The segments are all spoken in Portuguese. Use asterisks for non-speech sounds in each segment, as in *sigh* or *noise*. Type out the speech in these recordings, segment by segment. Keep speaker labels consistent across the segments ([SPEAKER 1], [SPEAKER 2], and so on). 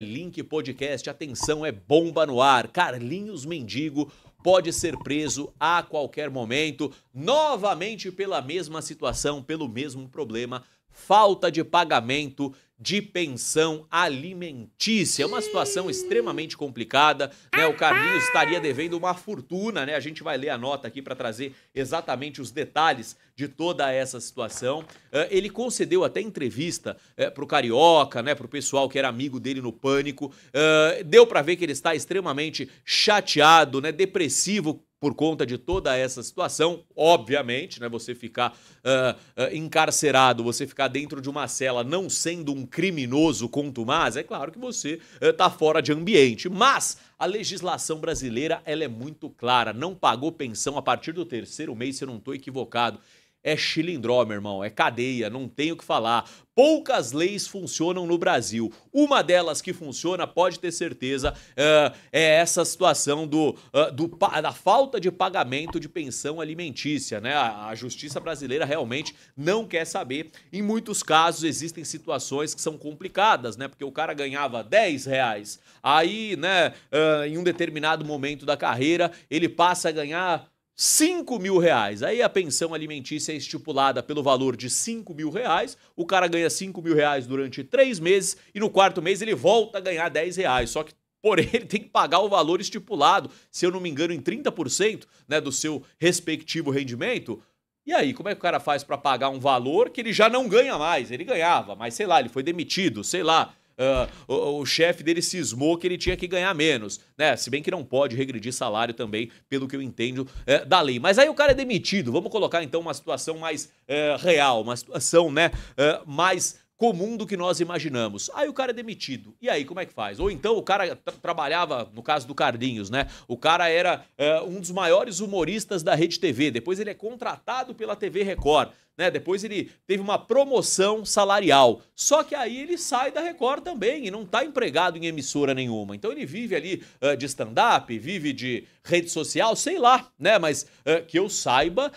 [SPEAKER 1] Link Podcast, atenção, é bomba no ar. Carlinhos Mendigo pode ser preso a qualquer momento, novamente pela mesma situação, pelo mesmo problema falta de pagamento de pensão alimentícia. É uma situação extremamente complicada, né? O Carlinhos estaria devendo uma fortuna, né? A gente vai ler a nota aqui para trazer exatamente os detalhes de toda essa situação. Eh, ele concedeu até entrevista eh, para o Carioca, né? Para o pessoal que era amigo dele no pânico. Eh, deu para ver que ele está extremamente chateado, né? Depressivo, por conta de toda essa situação, obviamente, né, você ficar uh, uh, encarcerado, você ficar dentro de uma cela não sendo um criminoso contumaz, é claro que você está eh, uh, fora de ambiente. Mas a legislação brasileira ela é muito clara, não pagou pensão a partir do terceiro mês, se eu não estou equivocado é chilindró, meu irmão, é cadeia, não tenho o que falar. Poucas leis funcionam no Brasil. Uma delas que funciona, pode ter certeza, eh, é essa situação do, eh, do, da falta de pagamento de pensão alimentícia. Né? A, justiça brasileira realmente não quer saber. Em muitos casos, existem situações que são complicadas, né? Porque o cara ganhava 10 reais. Aí, né, eh, em um determinado momento da carreira, ele passa a ganhar 5 mil reais. Aí a pensão alimentícia é estipulada pelo valor de 5 mil reais. O cara ganha 5 mil reais durante três meses e no quarto mês ele volta a ganhar 10 reais. Só que, porém, *laughs* ele tem que pagar o valor estipulado, se eu não me engano, em 30% né, do seu respectivo rendimento. E aí, como é que o cara faz para pagar um valor que ele já não ganha mais? Ele ganhava, mas sei lá, ele foi demitido, sei lá, uh, o, o chefe dele cismou que ele tinha que ganhar menos, né? Se bem que não pode regredir salário também, pelo que eu entendo é, da lei. Mas aí o cara é demitido. Vamos colocar então uma situação mais é, real, uma situação, né, é, mais comum do que nós imaginamos. Aí o cara é demitido. E aí, como é que faz? Ou então o cara tra trabalhava, no caso do Carlinhos, né? O cara era é, um dos maiores humoristas da Rede TV. Depois ele é contratado pela TV Record. Né? Depois ele teve uma promoção salarial. Só que aí ele sai da Record também e não está empregado em emissora nenhuma. Então ele vive ali uh, de stand-up, vive de rede social, sei lá, né? Mas uh, que eu saiba.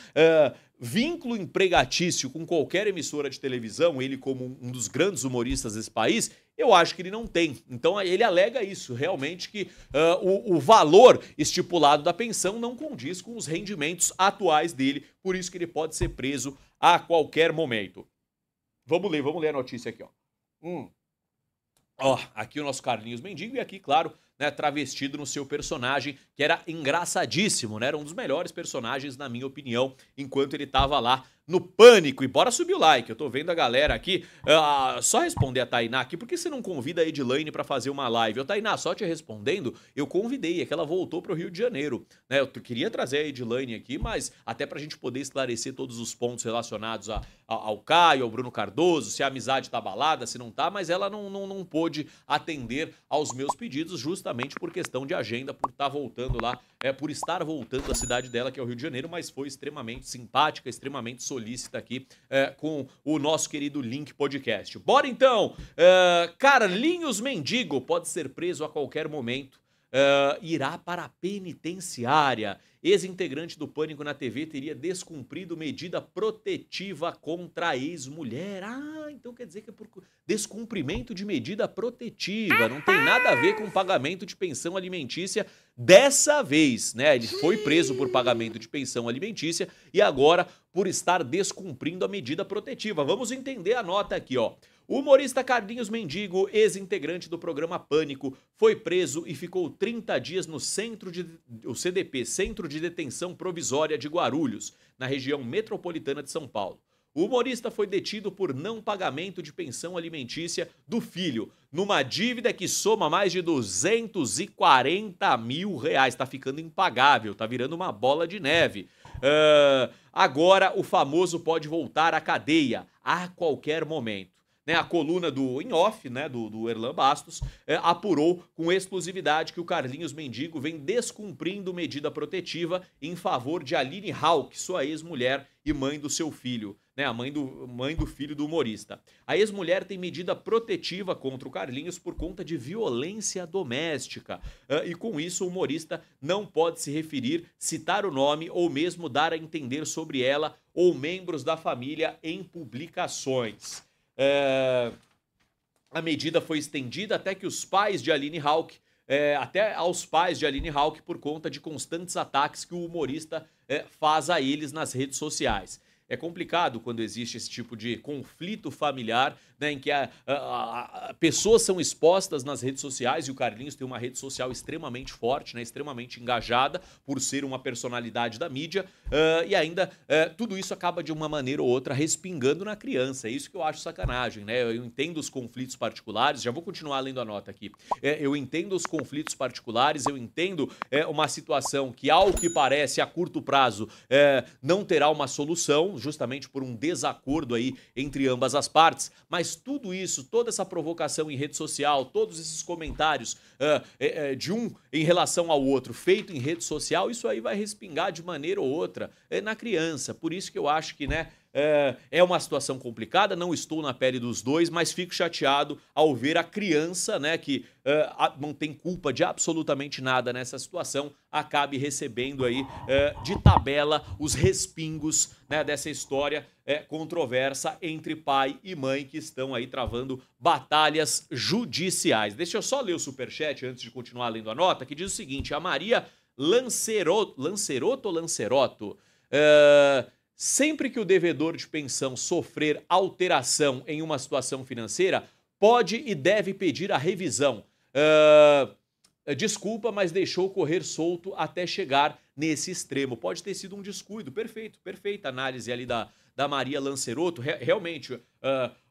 [SPEAKER 1] Uh, vínculo empregatício com qualquer emissora de televisão, ele como um dos grandes humoristas desse país, eu acho que ele não tem. Então ele alega isso, realmente que uh, o, o, valor estipulado da pensão não condiz com os rendimentos atuais dele, por isso que ele pode ser preso a qualquer momento. Vamos ler, vamos ler a notícia aqui, ó. Hum. Ó, aqui o nosso Carlinhos Mendigo e aqui, claro, né, travestido no seu personagem, que era engraçadíssimo, né? Era um dos melhores personagens, na minha opinião, enquanto ele estava lá no pânico. E bora subir o like. Eu tô vendo a galera aqui. Uh, só responder a Tainá aqui. Por que você não convida a Edilane para fazer uma live? Eu, Tainá, só te respondendo, eu convidei. É que ela voltou pro Rio de Janeiro. Né? Eu queria trazer a Edilane aqui, mas até pra gente poder esclarecer todos os pontos relacionados a, a, ao Caio, ao Bruno Cardoso, se a amizade tá balada, se não tá, mas ela não, não, não pôde atender aos meus pedidos justamente por questão de agenda, por estar tá voltando lá, é, por estar voltando à cidade dela, que é o Rio de Janeiro, mas foi extremamente simpática, extremamente solícita aqui é, com o nosso querido Link Podcast. Bora então! Uh, Carlinhos Mendigo pode ser preso a qualquer momento. Uh, irá para a penitenciária ex-integrante do Pânico na TV teria descumprido medida protetiva contra ex-mulher. Ah, então quer dizer que é por descumprimento de medida protetiva. Não tem nada a ver com pagamento de pensão alimentícia dessa vez, né? Ele foi preso por pagamento de pensão alimentícia e agora por estar descumprindo a medida protetiva. Vamos entender a nota aqui, ó. O humorista Carlinhos Mendigo, ex-integrante do programa Pânico, foi preso e ficou 30 dias no centro de o CDP, Centro de Detenção Provisória de Guarulhos, na região metropolitana de São Paulo. O humorista foi detido por não pagamento de pensão alimentícia do filho, numa dívida que soma mais de 240 mil reais. Está ficando impagável, está virando uma bola de neve. Uh, agora o famoso pode voltar à cadeia a qualquer momento né, a coluna do in off, né, do, do Erlan Bastos, é, apurou com exclusividade que o Carlinhos Mendigo vem descumprindo medida protetiva em favor de Aline Hawk, sua ex-mulher e mãe do seu filho, né, a mãe do, mãe do filho do humorista. A ex-mulher tem medida protetiva contra o Carlinhos por conta de violência doméstica. É, e com isso, o humorista não pode se referir, citar o nome ou mesmo dar a entender sobre ela ou membros da família em publicações. É, a medida foi estendida até que os pais de Aline Hawk, é, até aos pais de Aline Hawk, por conta de constantes ataques que o humorista é, faz a eles nas redes sociais. É complicado quando existe esse tipo de conflito familiar, né, em que a, a, a, pessoas são expostas nas redes sociais e o Carlinhos tem uma rede social extremamente forte, né, extremamente engajada por ser uma personalidade da mídia uh, e ainda uh, tudo isso acaba de uma maneira ou outra respingando na criança. É isso que eu acho sacanagem, né? Eu entendo os conflitos particulares, já vou continuar lendo a nota aqui. É, eu entendo os conflitos particulares, eu entendo é, uma situação que, ao que parece, a curto prazo é, não terá uma solução, justamente por um desacordo aí entre ambas as partes, mas tudo isso, toda essa provocação em rede social, todos esses comentários uh, uh, de um em relação ao outro, feito em rede social, isso aí vai respingar de maneira ou outra é, na criança. Por isso que eu acho que, né? É, é uma situação complicada, não estou na pele dos dois, mas fico chateado ao ver a criança, né, que é, não tem culpa de absolutamente nada nessa situação, acabe recebendo aí é, de tabela os respingos né, dessa história controversa entre pai e mãe que estão aí travando batalhas judiciais. Deixa eu só ler o superchat antes de continuar lendo a nota, que diz o seguinte: a Maria Lanceroto, Lanceroto, Lanceroto. Sempre que o devedor de pensão sofrer alteração em uma situação financeira, pode e deve pedir a revisão. Uh, desculpa, mas deixou correr solto até chegar nesse extremo. Pode ter sido um descuido. Perfeito, perfeita análise ali da, da Maria Lanceroto. Re realmente, uh,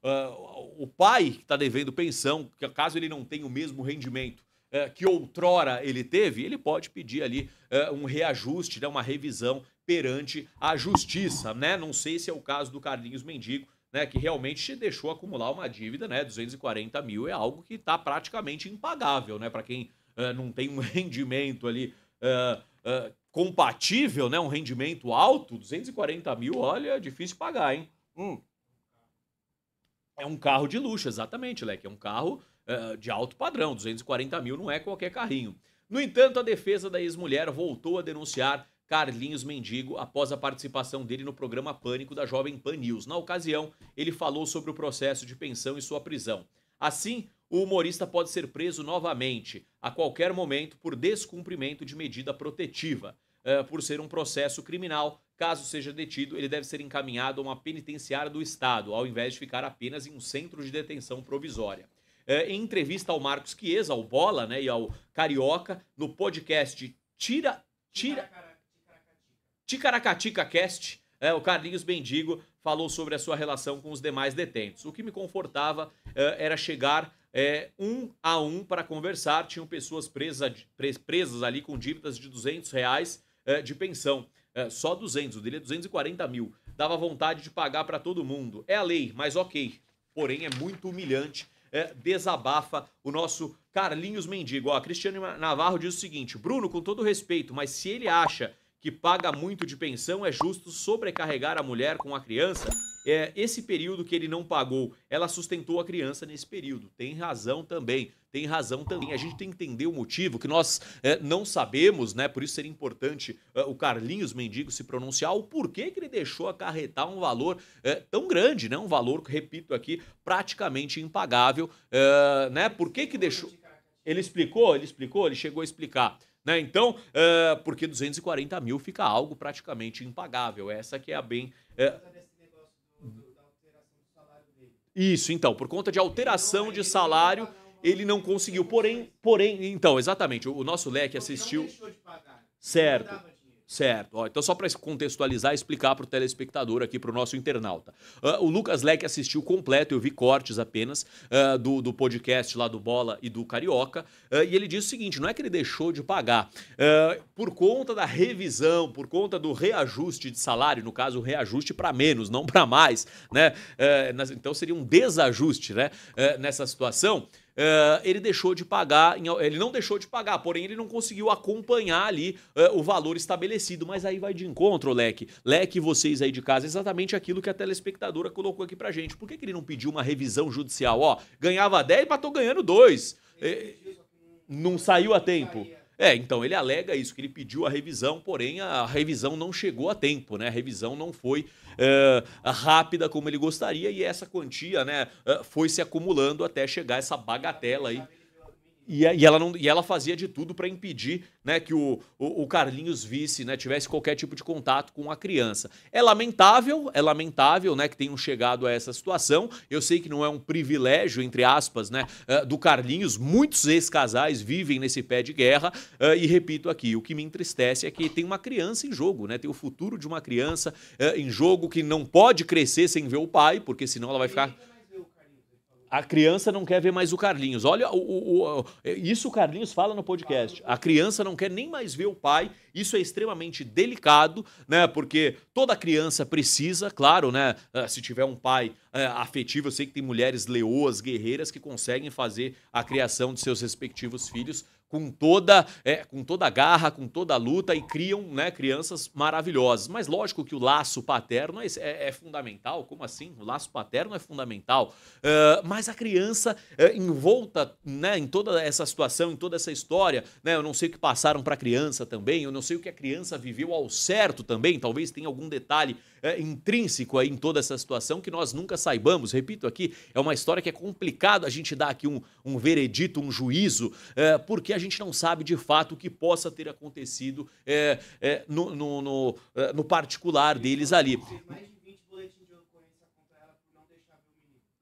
[SPEAKER 1] uh, o pai que está devendo pensão, caso ele não tenha o mesmo rendimento que outrora ele teve, ele pode pedir ali um reajuste, né, uma revisão perante a justiça, né? Não sei se é o caso do Carlinhos Mendigo, né, que realmente deixou acumular uma dívida, né? 240 mil é algo que está praticamente impagável, né? Para quem uh, não tem um *laughs* rendimento ali uh, uh, compatível, né? Um rendimento alto, 240 mil, olha, é difícil pagar, hein? Hum. É um carro de luxo, exatamente, Leque. É um carro de alto padrão, 240 mil não é qualquer carrinho. No entanto, a defesa da ex-mulher voltou a denunciar Carlinhos Mendigo após a participação dele no programa Pânico da Jovem Pan News. Na ocasião, ele falou sobre o processo de pensão e sua prisão. Assim, o humorista pode ser preso novamente, a qualquer momento, por descumprimento de medida protetiva. Uh, por ser um processo criminal, caso seja detido, ele deve ser encaminhado a uma penitenciária do Estado, ao invés de ficar apenas em um centro de detenção provisória. Uh, em entrevista ao Marcos Chiesa, ao Bola né, e ao Carioca, no podcast Tira. Tira. Ticaracatica Cast, é, o Carlinhos Bendigo falou sobre a sua relação com os demais detentos. O que me confortava é, era chegar é, um a um para conversar. Tinham pessoas presas presas ali com dívidas de 200 reais é, de pensão. É, só 200, o dele é 240 mil. Dava vontade de pagar para todo mundo. É a lei, mas ok. Porém, é muito humilhante. É, desabafa o nosso Carlinhos Mendigo. Ó, Cristiano Navarro diz o seguinte: Bruno, com todo respeito, mas se ele acha que paga muito de pensão, é justo sobrecarregar a mulher com a criança? É, esse período que ele não pagou, ela sustentou a criança nesse período. Tem razão também. Tem razão também. A gente tem que entender o motivo que nós é, não sabemos, né? Por isso seria importante é, o Carlinhos Mendigo se pronunciar o porquê que ele deixou acarretar um valor é, tão grande, né? Um valor, repito aqui, praticamente impagável, é, né? Por que que deixou? Ele explicou, ele explicou, ele chegou a explicar. Né? Então, uh, porque 240 mil fica algo praticamente impagável. Essa que é a bem. Uh... Isso, então, por conta de alteração de salário, ele não conseguiu. Porém, porém, então, exatamente, o nosso leque assistiu. Certo. Certo. Ó, então, só para contextualizar e explicar para o telespectador aqui, para o nosso internauta. Uh, o Lucas Leque assistiu completo, eu vi cortes apenas uh, do, do podcast lá do Bola e do Carioca. Uh, e ele disse o seguinte: não é que ele deixou de pagar. por conta da revisão, por conta do reajuste de salário, no caso, reajuste para menos, não para mais, né? então seria um desajuste, né? nessa situação uh, ele deixou de pagar, ele não deixou de pagar, porém ele não conseguiu acompanhar ali uh, o valor estabelecido. Mas aí vai de encontro, Leque. Leque, vocês aí de casa, exatamente aquilo que a telespectadora colocou aqui pra gente. Por que, que ele não pediu uma revisão judicial? Ó, ganhava 10, mas tô ganhando 2. Eh, não saiu a tempo. É, então ele alega isso, que ele pediu a revisão, porém a revisão não chegou a tempo, né? A revisão não foi eh, rápida como ele gostaria e essa quantia, né, eh, foi se acumulando até chegar essa bagatela aí e, é, e, ela, não, e ela fazia de tudo para impedir né, que o, o, o, Carlinhos visse, né, tivesse qualquer tipo de contato com a criança. É lamentável, é lamentável né, que tenham chegado a essa situação. Eu sei que não é um privilégio, entre aspas, né, eh, do Carlinhos. Muitos ex-casais vivem nesse pé de guerra. Eh, e repito aqui, o que me entristece é que tem uma criança em jogo, né? Tem o futuro de uma criança eh, em jogo que não pode crescer sem ver o pai, porque senão ela vai ficar a criança não quer ver mais o Carlinhos. Olha, o, o, o, é, isso o Carlinhos fala no podcast. A criança não quer nem mais ver o pai. Isso é extremamente delicado, né? Porque toda criança precisa, claro, né? Ah, se tiver um pai é, afetivo, eu sei que tem mulheres leoas, guerreiras, que conseguem fazer a criação de seus respectivos filhos com toda é, com toda a garra, com toda a luta e criam né, crianças maravilhosas. Mas lógico que o laço paterno é, é, é fundamental. Como assim? O laço paterno é fundamental. Uh, mas a criança é, envolta né, em toda essa situação, em toda essa história, né, eu não sei o que passaram para a criança também, eu não sei o que a criança viveu ao certo também. Talvez tenha algum detalhe é, intrínseco aí em toda essa situação que nós nunca saibamos. Repito aqui, é uma história que é complicado a gente dar aqui um, um veredito, um juízo, é, porque a gente não sabe de fato o que possa ter acontecido é, é, no, no, no, é, no particular deles ali.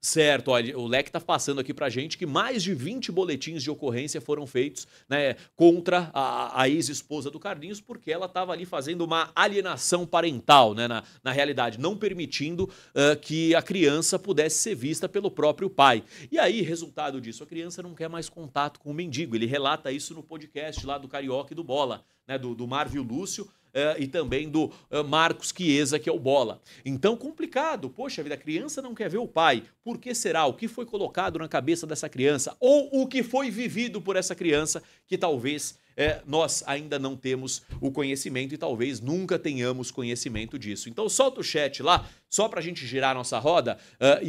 [SPEAKER 1] Certo, olha, o Leque está passando aqui para gente que mais de 20 boletins de ocorrência foram feitos né, contra a, a ex-esposa do Carlinhos, porque ela estava ali fazendo uma alienação parental, né, na, na realidade, não permitindo uh, que a criança pudesse ser vista pelo próprio pai. E aí, resultado disso, a criança não quer mais contato com o mendigo. Ele relata isso no podcast lá do Carioca e do Bola, né, do, do Marvio Lúcio, é, e também do é, Marcos Chiesa, que é o bola. Então, complicado. Poxa vida, a criança não quer ver o pai. Por que será? O que foi colocado na cabeça dessa criança? Ou o que foi vivido por essa criança que talvez é, nós ainda não temos o conhecimento e talvez nunca tenhamos conhecimento disso. Então solta o chat lá, só para a gente girar a nossa roda. Uh, e